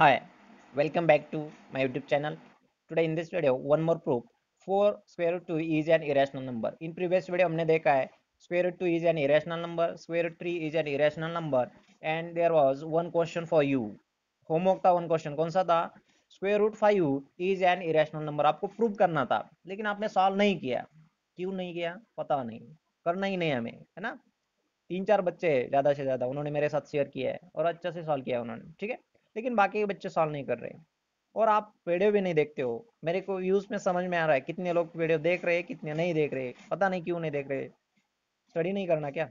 Hi, welcome back to my YouTube channel. Today in this video, one more proof. 4 square root 2 is an irrational number. In previous video हमने देखा है square root 2 is an irrational number, square root 3 is an irrational number, and there was one question for you. homework था one question कौन सा था square root five is an irrational number आपको prove करना था लेकिन आपने solve नहीं किया क्यों नहीं किया पता नहीं करना ही नहीं हमें है ना तीन चार बच्चे ज़्यादा से ज़्यादा उन्होंने मेरे साथ share किया है और अच्छे से solve किया है उन्होंने ठीक है लेकिन बाकी के बच्चे सॉल्व नहीं कर रहे और आप वीडियो भी नहीं देखते हो मेरे को व्यूज में समझ में आ रहा है कितने लोग वीडियो देख रहे हैं कितने नहीं देख रहे पता नहीं क्यों नहीं देख रहे स्टडी नहीं करना क्या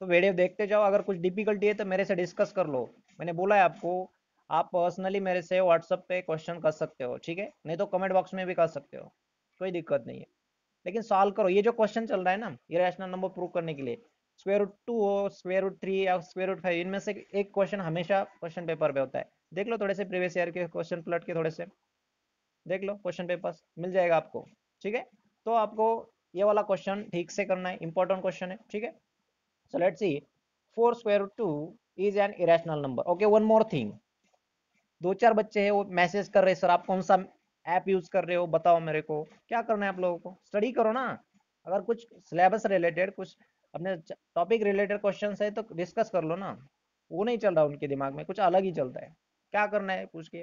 तो वीडियो देखते जाओ अगर कुछ डिफिकल्टी है तो मेरे से डिस्कस कर लो मैंने बोला है आपको आप पर्सनली मेरे से व्हाट्सअप पे क्वेश्चन कर सकते हो ठीक है नहीं तो कमेंट बॉक्स में भी कर सकते हो कोई दिक्कत नहीं है लेकिन सॉल्व करो ये जो क्वेश्चन चल रहा है ना ये रैशनल नंबर प्रूव करने के लिए स्क्वायर रूट टू हो स्क्वायर रूट थ्री या स्क्वायर रूट फाइव इनमें से एक क्वेश्चन हमेशा क्वेश्चन पेपर पे होता है देख लो थोड़े से प्रीवियस ईयर के क्वेश्चन प्लट के थोड़े से देख लो क्वेश्चन पेपर मिल जाएगा आपको ठीक है तो आपको ये वाला क्वेश्चन ठीक से करना है इंपॉर्टेंट क्वेश्चन है ठीक है so let see for square root two is an irrational number okay one more thing दो चार बच्चे हैं वो मैसेज कर रहे हैं सर आप कौन सा ऐप यूज कर रहे हो बताओ मेरे को क्या करना है आप लोगों को स्टडी करो ना अगर कुछ सिलेबस रिलेटेड कुछ अपने टॉपिक रिलेटेड क्वेश्चन है तो डिस्कस कर लो ना वो नहीं चल रहा उनके दिमाग में कुछ अलग ही चलता है क्या करना है पूछ के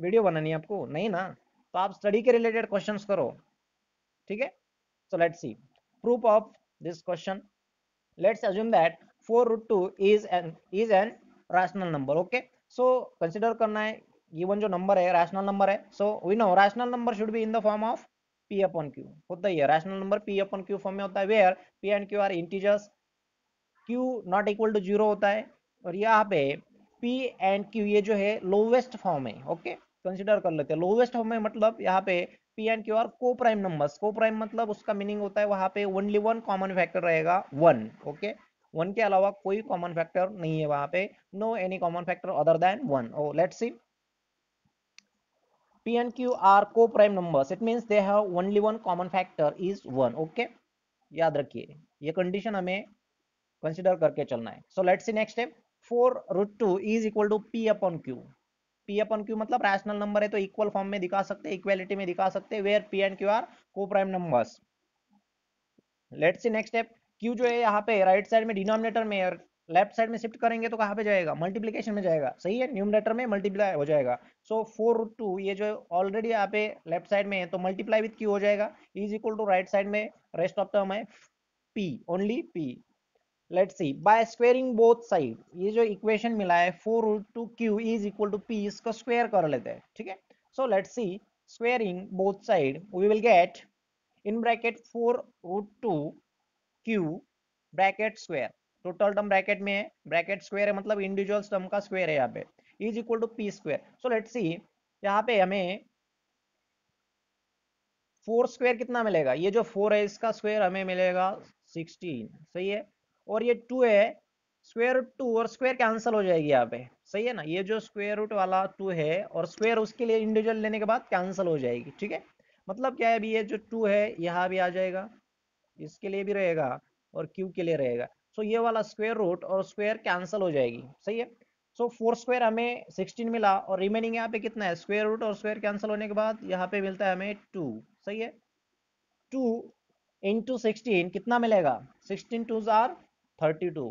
वीडियो बनानी है आपको नहीं ना तो आप स्टडी के रिलेटेड क्वेश्चंस करो ठीक है so let's see proof of this question let's assume that 4 root 2 is an is an rational number okay so consider करना है given जो number है rational number है so we know rational number should be in the form of p upon q होता है rational number p upon q form में होता है where p and q are integers q not equal to zero होता है और यहाँ पे p and q ये जो है lowest फॉर्म है ओके okay? कर लेते हैं लोवेस्ट फॉर्म में मतलब यहाँ पे p एंड q आर को प्राइम नंबर्स को प्राइम मतलब उसका मीनिंग होता है वहां पे ओनली वन कॉमन फैक्टर रहेगा वन ओके वन के अलावा कोई कॉमन फैक्टर नहीं है वहां पे no any common factor other than one oh let's see p and q are co-prime numbers it means they have only one common factor is 1 okay याद रखिए ये कंडीशन हमें कंसिडर करके चलना है so let's see next step 4 मतलब rational number है तो इक्वल फॉर्म में दिखा सकते हैं इक्वेलिटी में दिखा सकते हैं where p and q are को prime numbers let's see next step q जो है यहाँ पे राइट right साइड में डिनोमिनेटर में लेफ्ट साइड में शिफ्ट करेंगे तो कहाँ पे जाएगा मल्टीप्लीकेशन में जाएगा सही है न्यूमरेटर में मल्टीप्लाई हो जाएगा सो फोर रूट टू ये जो ऑलरेडी यहाँ पे लेफ्ट साइड में है तो मल्टीप्लाई विथ क्यू हो जाएगा is equal to right side में रेस्ट ऑफ टर्म है p only p let see by squaring both side ये जो इक्वेशन मिला है four root two q is equal to p इसको स्क्वेयर कर लेते हैं ठीक है so let see squaring both side we will get in bracket four root two q bracket square total term bracket में है ब्रैकेट स्क्वायर है मतलब इंडिविजुअल टर्म का स्क्वायर है यहाँ पे is equal to p square so let see यहाँ पे हमें फोर स्क्वायर कितना मिलेगा ये जो फोर है इसका स्क्वायर हमें मिलेगा सिक्सटीन सही है और ये टू है स्क्वायर रूट टू और स्क्वायर कैंसिल हो जाएगी यहाँ पे सही है ना ये जो स्क्वायर रूट वाला टू है और स्क्वायर उसके लिए इंडिविजुअल लेने के बाद कैंसिल हो जाएगी ठीक है मतलब क्या है अभी ये जो टू है यहाँ भी आ जाएगा इसके लिए भी रहेगा और क्यू के लिए रहेगा सो ये वाला स्क्वेयर रूट और स्क्वेयर कैंसिल हो जाएगी सही है सो फोर स्क्वेयर हमें सिक्सटीन मिला और रिमेनिंग यहाँ पे कितना है स्क्वेयर रूट और स्क्वेयर कैंसिल होने के बाद यहाँ पे मिलता है हमें टू सही है टू इंटू सिक्सटीन कितना मिलेगा सिक्सटीन टू जार thirty two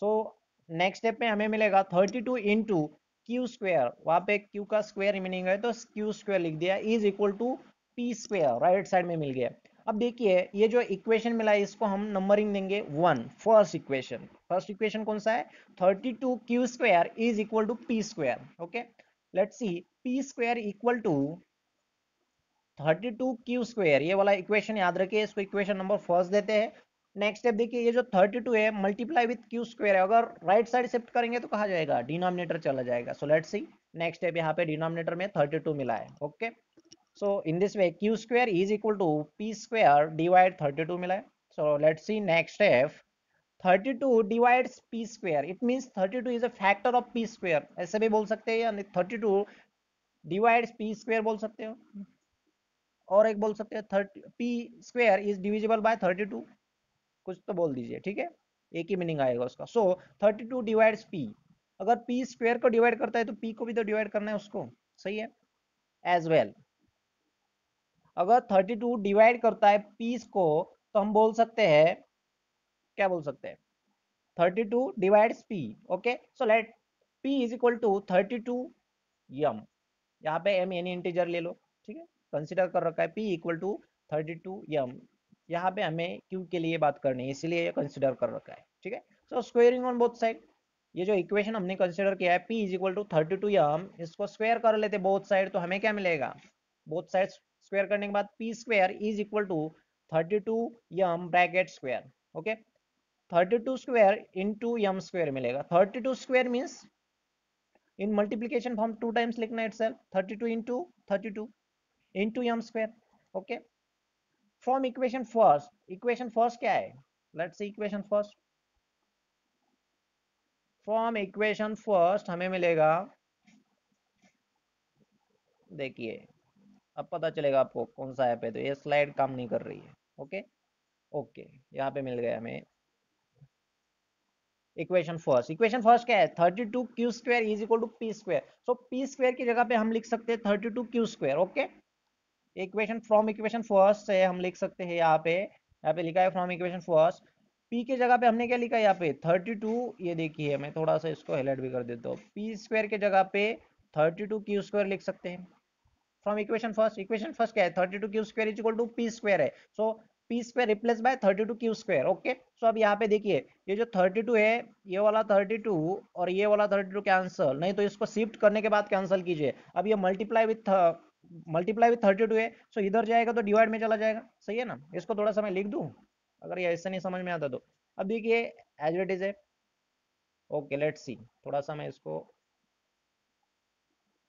so next step में हमें मिलेगा thirty two into q square वहाँ पे क्यू का स्क्वेयर मीनिंग है तो क्यू स्क्वेयर लिख दिया is equal to p square right side में मिल गया अब देखिए ये जो इक्वेशन मिला है इसको हम नंबरिंग देंगे one first equation first equation कौन सा है thirty two q square is equal to p square okay let's see p square equal to thirty two q square ये वाला इक्वेशन याद रखिए इसको इक्वेशन नंबर फर्स्ट देते हैं नेक्स्ट स्टेप देखिए ये जो थर्टी टू है मल्टीप्लाई विथ क्यू स्क्वायर है अगर राइट साइड शिफ्ट करेंगे तो कहा जाएगा डिनोमिनेटर चला जाएगा so let's see next step यहाँ पे डिनोमिनेटर में थर्टी टू मिला है okay okay? so in this way q square is equal to p square divide 32 mila so let's see next step 32 divides p square it means 32 is a factor of p square ऐसे भी बोल सकते हैं यानी 32 divides p square बोल सकते हो और एक बोल सकते हैं p square is divisible by 32 कुछ तो बोल दीजिए ठीक है एक ही मीनिंग आएगा उसका सो so, 32 डिवाइड्स p अगर p स्क्वायर को डिवाइड करता है तो p को भी तो डिवाइड करना है उसको सही है एज वेल well. अगर 32 डिवाइड करता है पीस को तो हम बोल सकते हैं क्या बोल सकते हैं 32 two divide p okay so let p is equal to thirty two m यहाँ पे एम एनी इंटीजर ले लो ठीक है कंसिडर कर रखा है p equal to thirty two m यहाँ पे हमें क्यू के लिए बात करनी है इसलिए कंसिडर कर रखा है ठीक है so squaring on both side ये जो इक्वेशन हमने कंसिडर किया है p is equal to thirty two m इसको स्क्वायर कर लेते बोथ साइड तो हमें क्या मिलेगा बोथ साइड स्क्वायर करने के बाद p square is equal to thirty two m bracket square okay thirty two square into m square मिलेगा thirty two square means in multiplication form two times लिखना itself thirty two into thirty two into m square okay from equation first equation first क्या है let's see equation first from equation first हमें मिलेगा देखिए अब पता चलेगा आपको कौन सा ऐप है तो ये स्लाइड काम नहीं कर रही है ओके ओके यहाँ पे मिल गया हमें इक्वेशन फर्स्ट इक्वेशन फर्स्ट क्या है thirty two q square is equal to p square so p square की जगह पे हम लिख सकते हैं thirty two q square okay equation from equation first से हम लिख सकते हैं यहाँ पे यहाँ पे लिखा है फ्रॉम इक्वेशन फर्स्ट पी के जगह पे हमने क्या लिखा है यहाँ पे थर्टी टू ये देखिए मैं थोड़ा सा इसको हेलाइट भी कर देता हूँ पी स्क्र के जगह पे थर्टी टू क्यू स्क्वेयर लिख सकते हैं from equation first equation first क्या है thirty two q square is equal to p square है so p square replace by thirty two q square okay so अब यहाँ पे देखिए ये जो थर्टी टू है ये वाला थर्टी टू और ये वाला थर्टी टू कैंसल नहीं तो इसको शिफ्ट करने के बाद कैंसल कीजिए अब ये multiply with multiply with thirty two है सो so इधर जाएगा तो डिवाइड में चला जाएगा सही है ना इसको थोड़ा सा मैं लिख दूँ अगर ये ऐसा नहीं समझ में आता तो अब देखिए एज इट इज है ओके लेट सी थोड़ा सा मैं इसको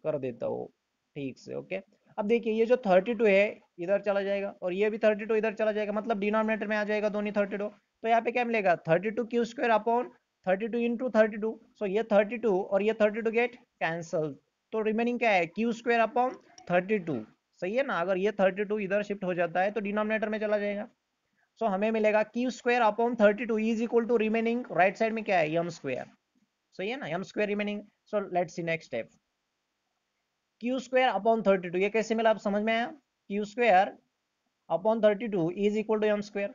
कर देता हूँ ठीक से ओके अब देखिए ये जो 32 है इधर चला जाएगा और ये भी 32 इधर चला जाएगा मतलब डिनोमिनेटर में आ जाएगा दोनों 32 तो यहाँ पे क्या मिलेगा thirty two q square upon thirty two into thirty two so ये थर्टी टू और ये थर्टी टू गेट कैंसल तो रिमेनिंग क्या है q square upon thirty two सही है ना अगर ये थर्टी टू इधर शिफ्ट हो जाता है तो डिनोमिनेटर में चला जाएगा सो so, हमें मिलेगा q square upon thirty two is equal to remaining right side में क्या है यम स्क्वायर सही है ना m square remaining so let's see next step q square upon thirty two ये कैसे मिला आप समझ में आया q square upon thirty two is equal to m square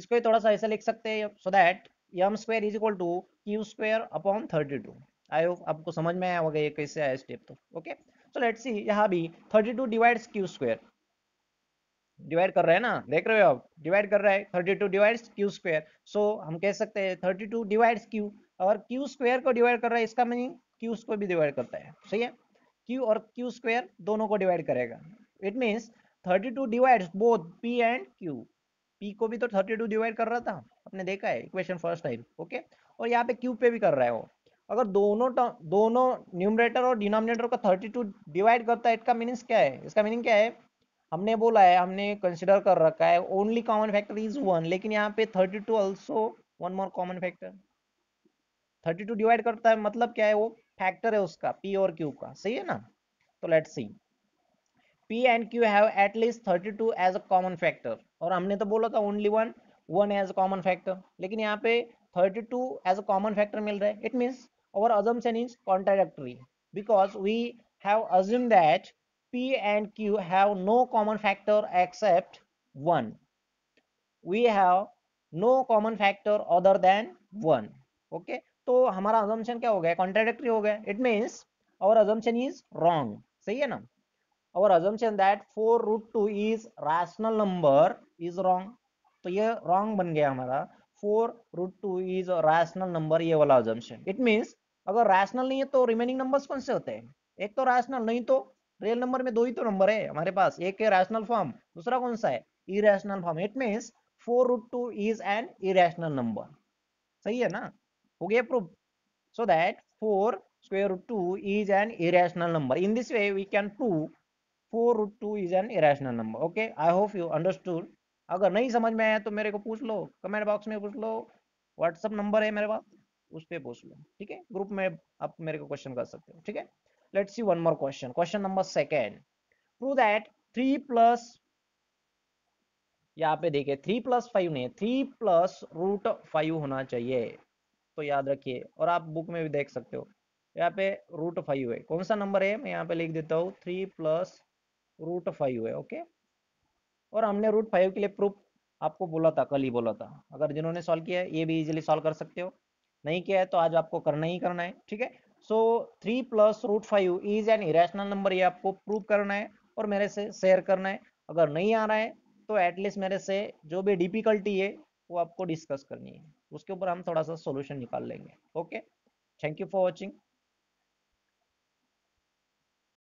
इसको ही थोड़ा सा ऐसा लिख सकते हैं so that m square is equal to q square upon thirty two I hope आपको समझ में आया होगा ये कैसे आया स्टेप तो ओके सो लेट्स सी यहाँ भी thirty two divide q square divide कर रहे हैं ना देख रहे हो आप डिवाइड कर रहा है thirty two divide q square so हम कह सकते हैं थर्टी टू डिवाइड क्यू और क्यू स्क्वेयर को डिवाइड कर रहा है इसका मीनिंग क्यूज को भी डिवाइड करता है सही है क्यू और क्यू स्क्वायर दोनों को डिवाइड करेगा it means 32 divides both p and q p को भी तो 32 डिवाइड कर रहा था आपने देखा है इक्वेशन फर्स्ट टाइम ओके और यहाँ पे क्यू पे भी कर रहा है वो अगर दोनों दोनों न्यूमरेटर और डिनोमिनेटर का 32 डिवाइड करता है इसका मीनिंग क्या है इसका मीनिंग क्या है हमने बोला है हमने कंसिडर कर रखा है only common factor is one लेकिन यहाँ पे thirty two one more common factor 32 divide करता है मतलब क्या है वो फैक्टर है उसका पी और क्यू का सही है ना तो let see p and q have at least thirty two as a common factor और हमने तो बोला था only one one as a common factor लेकिन यहाँ पे thirty two as a common factor मिल रहा है it means our assumption is contradictory because we have assume that p and q have no common factor except one we have no common factor other than one okay तो हमारा assumption क्या हो गया contradictory हो गया it means our assumption is wrong सही है ना our assumption that four root two is rational number is wrong तो ये रॉन्ग बन गया हमारा four root two is rational number ये वाला अजम्पन इट मीन्स अगर रैशनल नहीं है तो रिमेनिंग नंबर्स कौन से होते हैं एक तो रैशनल नहीं तो रियल नंबर में दो ही तो नंबर है हमारे पास एक है रैशनल फॉर्म दूसरा कौन सा है irrational form it means four root two is an irrational number सही है ना गया proof so that four square root two is an irrational number in this way we can prove four root two is an irrational number okay I hope you understood अगर नहीं समझ में आया तो मेरे को पूछ लो कमेंट बॉक्स में पूछ लो व्हाट्सअप नंबर है मेरे पास उस पर पूछ लो ठीक है ग्रुप में आप मेरे को क्वेश्चन कर सकते हो ठीक है let see one more question question number second prove that three plus यहाँ पे देखे थ्री प्लस फाइव नहीं थ्री प्लस रूट फाइव होना चाहिए तो याद रखिए और आप बुक में भी देख सकते हो यहाँ पे रूट फाइव है कौन सा नंबर है मैं यहाँ पे लिख देता हूँ थ्री प्लस रूट फाइव है ओके और हमने रूट फाइव के लिए प्रूफ आपको बोला था कल ही बोला था अगर जिन्होंने सॉल्व किया है ये भी इजिली सॉल्व कर सकते हो नहीं किया है तो आज आपको करना ही करना है ठीक है so three plus root five is an irrational number ये आपको प्रूव करना है और मेरे से शेयर करना है अगर नहीं आ रहा है तो एटलीस्ट मेरे से जो भी डिफिकल्टी है वो आपको डिस्कस करनी है उसके ऊपर हम थोड़ा सा सोल्यूशन निकाल लेंगे okay thank you for watching